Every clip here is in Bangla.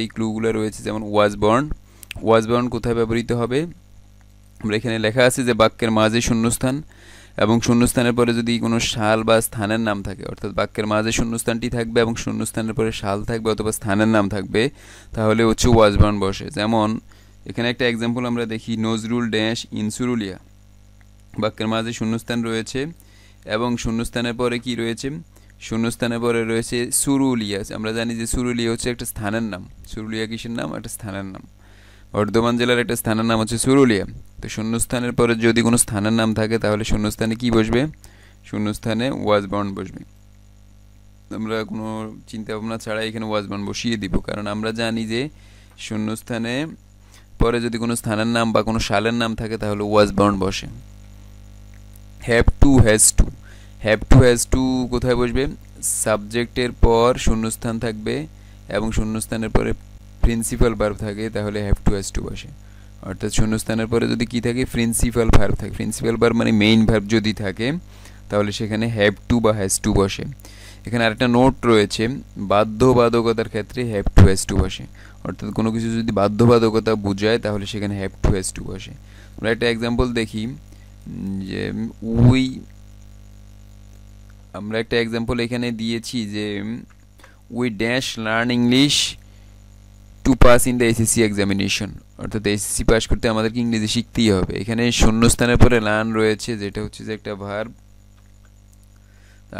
সেই ক্লুগুলো রয়েছে যেমন ওয়াজ বর্ন ওয়াজ বর্ন কোথায় ব্যবহৃত হবে আমরা এখানে লেখা আছে যে বাক্যের মাঝে শূন্যস্থান এবং শূন্যস্থানের পরে যদি কোনো শাল বা স্থানের নাম থাকে অর্থাৎ বাক্যের মাঝে শূন্যস্থানটি থাকবে এবং শূন্যস্থানের পরে শাল থাকবে অথবা স্থানের নাম থাকবে তাহলে হচ্ছে ওয়াজবর্ন বসে যেমন এখানে একটা এক্সাম্পল আমরা দেখি নজরুল ড্যাশ ইনসুরুলিয়া বাক্যের মাঝে শূন্যস্থান রয়েছে এবং শূন্যস্থানের পরে কি রয়েছে শূন্যস্থানে পরে রয়েছে সুরুলিয়া আমরা জানি যে সুরুলিয়া হচ্ছে একটা স্থানের নাম সুরুলিয়া কিসের নাম একটা স্থানের নাম বর্ধমান জেলার একটা স্থানের নাম হচ্ছে সুরুলিয়া তো শূন্যস্থানের পরে যদি কোনো স্থানের নাম থাকে তাহলে শূন্যস্থানে কি বসবে শূন্যস্থানে ওয়াজবন বসবে আমরা কোনো চিন্তা ভাবনা ছাড়া এখানে ওয়াজবন বসিয়ে দিব কারণ আমরা জানি যে শূন্যস্থানে পরে যদি কোনো স্থানের নাম বা কোনো সালের নাম থাকে তাহলে ওয়াজবন বসে have to has to have to has to কোথায় বসবে সাবজেক্টের পর শূন্যস্থান থাকবে এবং শূন্যস্থানের পরে প্রিন্সিপাল ভার্ব থাকে তাহলে হ্যাভ টু হ্যাজ টু বসে অর্থাৎ শূন্যস্থানের পরে যদি কি থাকে প্রিন্সিপাল ভার্ব থাকে প্রিন্সিপাল ভার্ব মানে মেইন ভার্ব যদি থাকে তাহলে সেখানে হ্যাভ টু বা হ্যাজ টু বসে এখানে আরেকটা নোট রয়েছে বাধ্যবাধকতার ক্ষেত্রে হ্যাভ টু হ্যাজ টু বসে অর্থাৎ কোনো কিছু যদি বাধ্যবাধকতা বোঝায় তাহলে সেখানে হ্যাভ টু হ্যাজ টু বসে আমরা একটা এক্সাম্পল দেখি যে উই আমরা একটা এক্সাম্পল এখানে দিয়েছি যে we dash learn English to pass in the SSC examination অর্থাৎ এসএসসি পাস করতে আমাদেরকে ইংরেজি শিখতেই হবে এখানে শূন্যস্থানের পরে লার্ন রয়েছে যেটা হচ্ছে যে একটা ভার্ব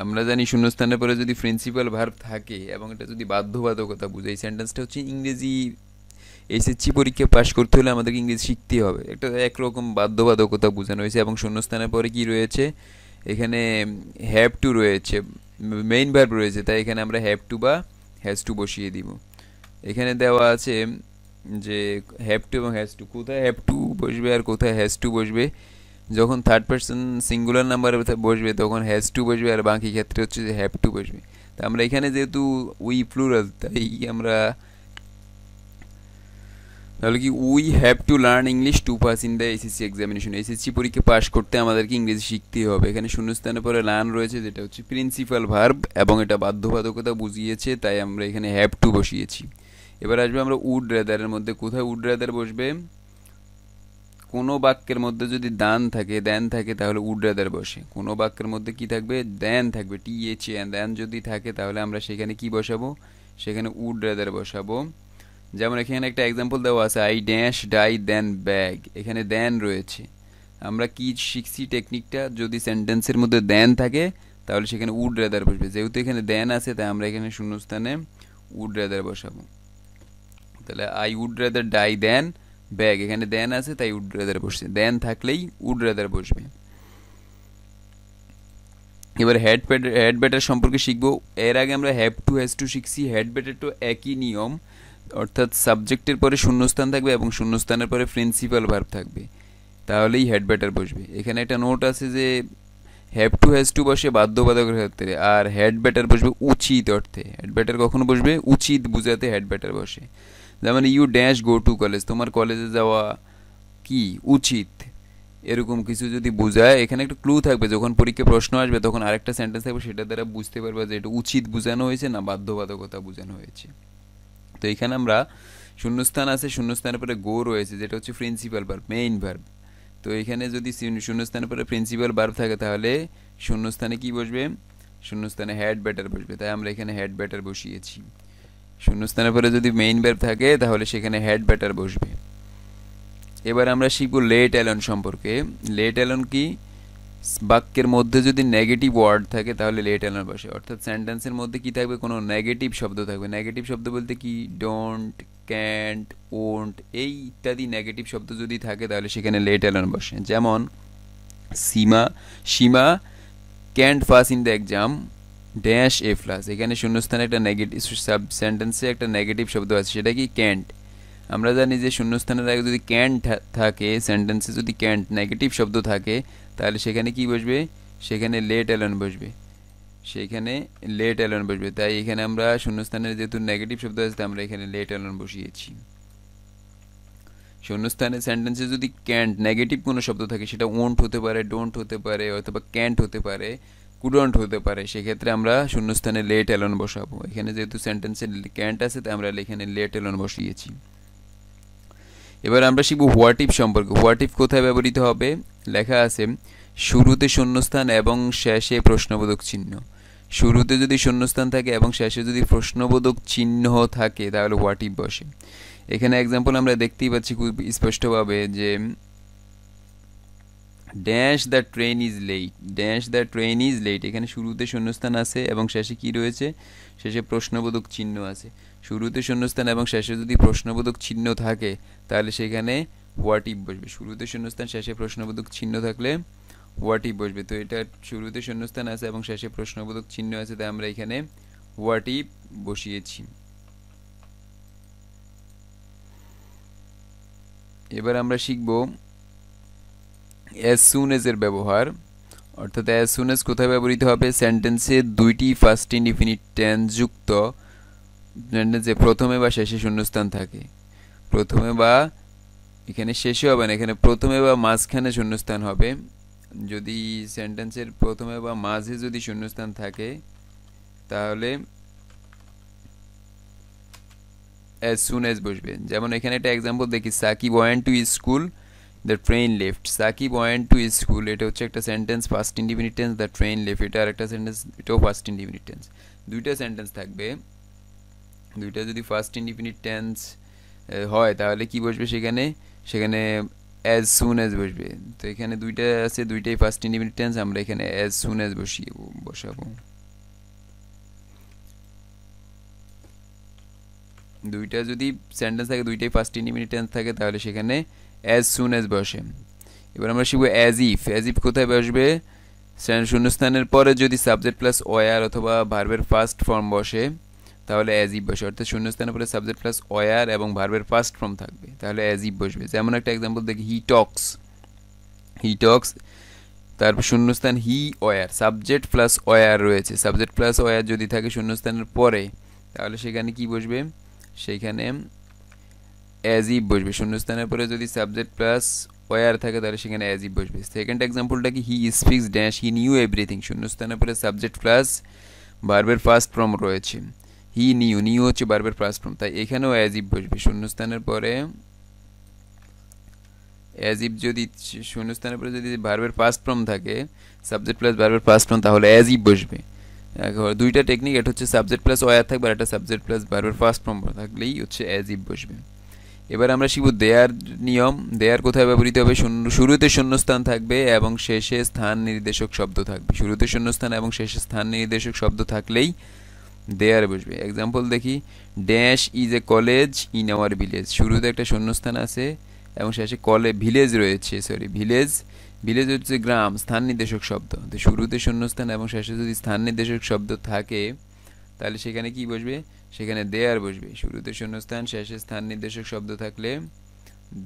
আমরা জানি শূন্যস্থানের পরে যদি প্রিন্সিপাল ভার্ব থাকে এবং এটা যদি বাধ্যবাধকতা বুঝে এই সেন্টেন্সটা হচ্ছে ইংরেজি এসএসসি পরীক্ষা পাশ করতে হলে আমাদেরকে ইংরেজি শিখতেই হবে একটা একরকম বাধ্যবাধকতা বোঝানো হয়েছে এবং শূন্যস্থানের পরে কি রয়েছে এখানে হ্যাভ টু রয়েছে মেইন ভার্ব রয়েছে তাই এখানে আমরা হ্যাভ টু বা হ্যাজ টু বসিয়ে দিব এখানে দেওয়া আছে যে হ্যাভ টু এবং হ্যাজ টু কোথায় হ্যাভ টু বসবে আর কোথায় হ্যাজ টু বসবে যখন থার্ড পার্সন সিঙ্গুলার নাম্বার বসবে তখন হ্যাজ টু বসবে আর বাকি ক্ষেত্রে হচ্ছে যে হ্যাভ টু বসবে তা আমরা এখানে যেহেতু উই প্লুরাল তাই আমরা তাহলে কি we have to learn English to pass in the SSC examination SSC পরীক্ষা পাস করতে আমাদেরকে ইংরেজি শিখতেই হবে এখানে শূন্যস্থানের পরে লার্ন রয়েছে যেটা হচ্ছে প্রিন্সিপাল ভার্ব এবং এটা বাধ্যবাধকতা বুঝিয়েছে তাই আমরা এখানে হ্যাভ টু বসিয়েছি এবার আসবে আমরা উড রেদারের মধ্যে কোথায় উড রেদার বসবে কোনো বাক্যের মধ্যে যদি দান থাকে দেন থাকে তাহলে উড রেদার বসে কোনো বাক্যের মধ্যে কি থাকবে দ্যান থাকবে টি এ এন দ্যান যদি থাকে তাহলে আমরা সেখানে কি বসাবো সেখানে উড রেদার বসাবো যেমন এখানে একটা এক্সাম্পল দেওয়া আছে I dash die than beg এখানে দেন রয়েছে আমরা কি শিখছি টেকনিকটা যদি সেন্টেন্সের মধ্যে দেন থাকে তাহলে সেখানে উড রেদার বসবে যেহেতু এখানে দেন আছে তাই আমরা এখানে শূন্যস্থানে উড রেদার বসাবো তাহলে I would rather die than beg এখানে দেন আছে তাই উড রেদার বসছে দেন থাকলেই উড রেদার বসবে এবার হেড হেড ব্যাটার সম্পর্কে শিখবো এর আগে আমরা হ্যাভ টু হ্যাজ টু শিখছি হেড ব্যাটার তো একই নিয়ম অর্থাৎ সাবজেক্টের পরে শূন্যস্থান থাকবে এবং শূন্যস্থানের পরে প্রিন্সিপাল ভার্ব থাকবে তাহলেই হেড ব্যাটার বসবে এখানে একটা নোট আছে যে হ্যাভ টু হ্যাজ টু বসে বাধ্যবাধকের ক্ষেত্রে আর হেড ব্যাটার বসবে উচিত অর্থে হেড ব্যাটার কখনো বসবে উচিত বুঝাতে হেড ব্যাটার বসে যেমন you dash go to college তোমার কলেজে যাওয়া কি উচিত এরকম কিছু যদি বোঝায় এখানে একটা ক্লু থাকবে যখন পরীক্ষা প্রশ্ন আসবে তখন আরেকটা সেন্টেন্স থাকবে সেটা দ্বারা বুঝতে পারবে যে এটা উচিত বোঝানো হয়েছে না বাধ্যবাধকতা বোঝানো হয়েছে তো এখানে আমরা শূন্যস্থান আছে শূন্যস্থানের পরে গো রয়েছে যেটা হচ্ছে প্রিন্সিপাল বার্ব মেইন ভার্ব তো এখানে যদি শূন্যস্থানের পরে প্রিন্সিপাল বার্ব থাকে তাহলে শূন্যস্থানে কি বসবে শূন্যস্থানে হ্যাড ব্যাটার বসবে তাই আমরা এখানে হেড ব্যাটার বসিয়েছি শূন্যস্থানের পরে যদি মেইন ভার্ব থাকে তাহলে সেখানে হ্যাড ব্যাটার বসবে এবার আমরা শিখব লেট অ্যালন সম্পর্কে লেট অ্যালন কি বাক্যের মধ্যে যদি নেগেটিভ ওয়ার্ড থাকে তাহলে লেট এলার বসে অর্থাৎ সেন্টেন্সের মধ্যে কি থাকবে কোনো নেগেটিভ শব্দ থাকবে নেগেটিভ শব্দ বলতে কি ডোন্ট ক্যান্ট ওন্ট এই ইত্যাদি নেগেটিভ শব্দ যদি থাকে তাহলে সেখানে লেট এলার বসে যেমন Sima Sima can't pass in the exam dash a flash এখানে শূন্যস্থানে একটা নেগেটিভ সাব সেন্টেন্সে একটা নেগেটিভ শব্দ আছে সেটা কি ক্যান্ট আমরা জানি যে শূন্যস্থানের আগে যদি ক্যান্ট থাকে সেন্টেন্সে যদি ক্যান্ট নেগেটিভ শব্দ থাকে তাহলে সেখানে কি বসবে সেখানে লেট অ্যালন বসবে সেখানে লেট অ্যালন বসবে তাই এখানে আমরা শূন্যস্থানের যেহেতু নেগেটিভ শব্দ আছে আমরা এখানে লেট অ্যালন বসিয়েছি শূন্যস্থানে সেন্টেন্সে যদি ক্যান্ট নেগেটিভ কোনো শব্দ থাকে সেটা ওন্ট হতে পারে ডোন্ট হতে পারে অথবা ক্যান্ট হতে পারে কুডন্ট হতে পারে সেক্ষেত্রে আমরা শূন্যস্থানে লেট অ্যালন বসাবো এখানে যেহেতু সেন্টেন্সে ক্যান্ট আছে তাই আমরা এখানে লেট অ্যালন বসিয়েছি এবার আমরা শিখবো হোয়াটিভ সম্পর্কে হোয়াটিভ কোথায় ব্যবহৃত হবে লেখা আছে শুরুতে শূন্যস্থান এবং শেষে প্রশ্নবোধক চিহ্ন শুরুতে যদি শূন্যস্থান থাকে এবং শেষে যদি প্রশ্নবোধক চিহ্ন থাকে তাহলে ইফ বসে এখানে এক্সাম্পল আমরা দেখতেই পাচ্ছি খুব স্পষ্টভাবে যে dash the train is late dash the train is late এখানে শুরুতে শূন্যস্থান আছে এবং শেষে কি রয়েছে শেষে প্রশ্নবোধক চিহ্ন আছে শুরুতে শূন্যস্থান এবং শেষে যদি প্রশ্নবোধক চিহ্ন থাকে তাহলে সেখানে ইফ বসবে শুরুতে শূন্যস্থান শেষে প্রশ্নবোধক চিহ্ন থাকলে ইফ বসবে তো এটা শুরুতে শূন্যস্থান আছে এবং শেষে প্রশ্নবোধক চিহ্ন আছে তাই আমরা এখানে ইফ বসিয়েছি এবার আমরা শিখব অ্যাজ সুন এজের ব্যবহার অর্থাৎ অ্যাজ সুন এজ কোথায় ব্যবহৃত হবে সেন্টেন্সে দুইটি ফার্স্ট ইনডিফিনিট যুক্ত সেন্টেন্সে প্রথমে বা শেষে শূন্যস্থান থাকে প্রথমে বা এখানে শেষে হবে না এখানে প্রথমে বা মাঝখানে শূন্যস্থান হবে যদি সেন্টেন্সের প্রথমে বা মাঝে যদি শূন্যস্থান থাকে তাহলে অ্যাজ সুন অ্যাজ বসবে যেমন এখানে একটা এক্সাম্পল দেখি Sakib went to school the train left Sakib went to school এটা হচ্ছে একটা sentence first independent tense the train left এটা আর একটা সেন্টেন্স এটাও ফার্স্ট ইন্ডিপেন্ডেন্ট টেন্স দুইটা সেন্টেন্স থাকবে দুইটা যদি ফার্স্ট ইন্ডিপেন্ডেন্ট টেন্স হয় তাহলে কি বসবে সেখানে সেখানে অ্যাজ সুন অ্যাজ বসবে তো এখানে দুইটা আছে দুইটাই ফার্স্ট ইন্ডিপেন্ডেন্ট টেন্স আমরা এখানে অ্যাজ সুন অ্যাজ বসিয়ে বসাবো দুইটা যদি সেন্টেন্স থাকে দুইটাই ফার্স্ট ইন্ডিপেন্ডেন্ট টেন্স থাকে তাহলে সেখানে অ্যাজ সুন অ্যাজ বসে এবার আমরা শিখবো অ্যাজ ইফ অ্যাজ ইফ কোথায় বসবে শূন্যস্থানের পরে যদি সাবজেক্ট প্লাস ওয়ার অথবা ভার্বের ফার্স্ট ফর্ম বসে তাহলে অ্যাজ ইভ বসবে অর্থাৎ শূন্যস্থানের পরে সাবজেক্ট প্লাস ওয়ার এবং ভার্বের ফার্স্ট ফর্ম থাকবে তাহলে অ্যাজ ইভ বসবে যেমন একটা এক্সাম্পল দেখি হি টক্স হি টক্স তারপর শূন্যস্থান he were subject plus were রয়েছে সাবজেক্ট প্লাস ওয়ার যদি থাকে শূন্যস্থানের পরে তাহলে সেখানে কি বসবে সেখানে অ্যাজ ইভ বসবে শূন্যস্থানের পরে যদি সাবজেক্ট প্লাস ওয়ার থাকে তাহলে সেখানে অ্যাজ বসবে সেকেন্ড এক্সাম্পলটা কি he speaks dash he knew everything শূন্যস্থানের পরে সাবজেক্ট প্লাস ভার্বের ফার্স্ট ফর্ম রয়েছে হি নিউ নিউ হচ্ছে বারবার ফর্ম তাই এখানেও অ্যাজ ইফ বসবে শূন্যস্থানের পরে অ্যাজ ইফ যদি শূন্যস্থানের পরে যদি ভার্বের ফর্ম থাকে সাবজেক্ট প্লাস বারবার ভার্বের ফর্ম তাহলে অ্যাজ ইফ বসবে দুইটা টেকনিক এটা হচ্ছে সাবজেক্ট প্লাস ওয়ার থাকবে আর একটা সাবজেক্ট প্লাস বারবার ফার্স্ট ফর্ম থাকলেই হচ্ছে অ্যাজ ইফ বসবে এবার আমরা শিখব দেয়ার নিয়ম দেয়ার কোথায় ব্যবহৃত হবে শুরুতে শূন্যস্থান থাকবে এবং শেষে স্থান নির্দেশক শব্দ থাকবে শুরুতে শূন্যস্থান এবং শেষে স্থান নির্দেশক শব্দ থাকলেই দেয়ার বসবে এক্সাম্পল দেখি dash is a college in our village শুরুতে একটা শূন্যস্থান আছে এবং শেষে কলে ভিলেজ রয়েছে সরি ভিলেজ ভিলেজ হচ্ছে গ্রাম স্থান নির্দেশক শব্দ তো শুরুতে শূন্যস্থান এবং শেষে যদি স্থান নির্দেশক শব্দ থাকে তাহলে সেখানে কি বসবে সেখানে দেয়ার বসবে শুরুতে শূন্যস্থান শেষে স্থান নির্দেশক শব্দ থাকলে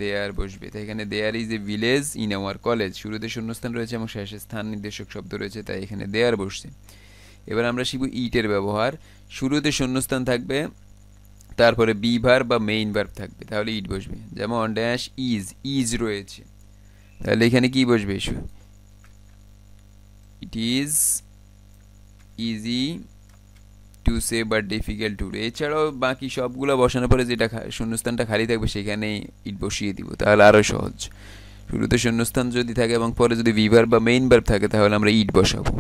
দেয়ার বসবে তাই এখানে there is a village in our college শুরুতে শূন্যস্থান রয়েছে এবং শেষে স্থান নির্দেশক শব্দ রয়েছে তাই এখানে দেয়ার বসছে এবার আমরা শিখব ইটের ব্যবহার শুরুতে শূন্যস্থান থাকবে তারপরে বি ভার্ব বা মেইন ভার্ব থাকবে তাহলে ইট বসবে যেমন ড্যাশ ইজ ইজ রয়েছে তাহলে এখানে কি বসবে it is easy to say বা ডিফিকাল্ট টু এছাড়াও বাকি সবগুলো বসানোর পরে যেটা শূন্যস্থানটা খালি থাকবে সেখানে ইট বসিয়ে দিব তাহলে আরও সহজ শুরুতে শূন্যস্থান যদি থাকে এবং পরে যদি ভিভার বা মেইন ভার্ব থাকে তাহলে আমরা ইট বসাবো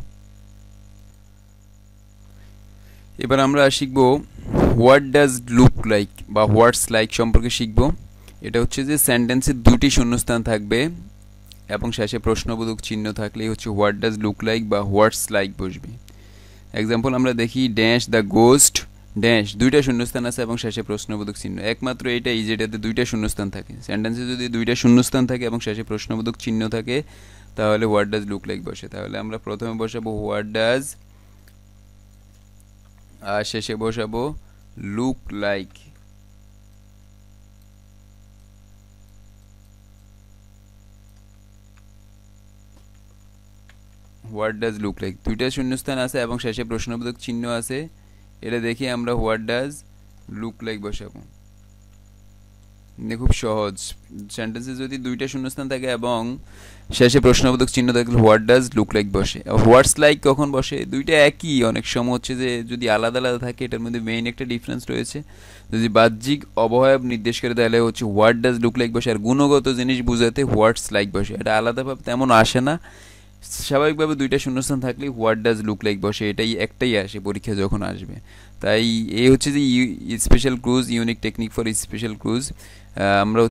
এবার আমরা শিখব হোয়াট ডাজ লুক লাইক বা হোয়াটস লাইক সম্পর্কে শিখব এটা হচ্ছে যে সেন্টেন্সের দুটি শূন্যস্থান থাকবে এবং শেষে প্রশ্নবোধক চিহ্ন থাকলেই হচ্ছে হোয়াট ডাজ লুক লাইক বা হোয়াটস লাইক বসবে এক্সাম্পল আমরা দেখি ড্যাশ দ্য গোস্ট ড্যাশ দুইটা শূন্যস্থান আছে এবং শেষে প্রশ্নবোধক চিহ্ন একমাত্র এটা যেটাতে দুইটা শূন্যস্থান থাকে সেন্টেন্সে যদি দুইটা শূন্যস্থান থাকে এবং শেষে প্রশ্নবোধক চিহ্ন থাকে তাহলে হোয়াট ডাজ লুক লাইক বসে তাহলে আমরা প্রথমে বসাবো হোয়াট ডাজ আর শেষে বসাবো look like what does look like দুইটা শূন্যস্থান আছে এবং শেষে প্রশ্নবোধক চিহ্ন আছে এটা দেখে আমরা হোয়াট ডাজ লুক লাইক বসাবো খুব সহজ সেন্টেন্সে যদি দুইটা শূন্যস্থান থাকে এবং শেষে প্রশ্নবোধক চিহ্ন থাকলে হোয়াট ডাজ লুক লাইক বসে হোয়াটস লাইক কখন বসে দুইটা একই অনেক সময় হচ্ছে যে যদি আলাদা আলাদা থাকে এটার মধ্যে মেইন একটা ডিফারেন্স রয়েছে যদি বাহ্যিক অবয়ব নির্দেশ করে তাহলে হচ্ছে হোয়াট ডাজ লুক লাইক বসে আর গুণগত জিনিস বোঝাতে হোয়াটস লাইক বসে এটা আলাদাভাবে তেমন আসে না স্বাভাবিকভাবে দুইটা শূন্যস্থান থাকলে হোয়াট ডাজ লুক লাইক বসে এটাই একটাই আসে পরীক্ষা যখন আসবে তাই এই হচ্ছে যে special clause unique technique for special clause আমরা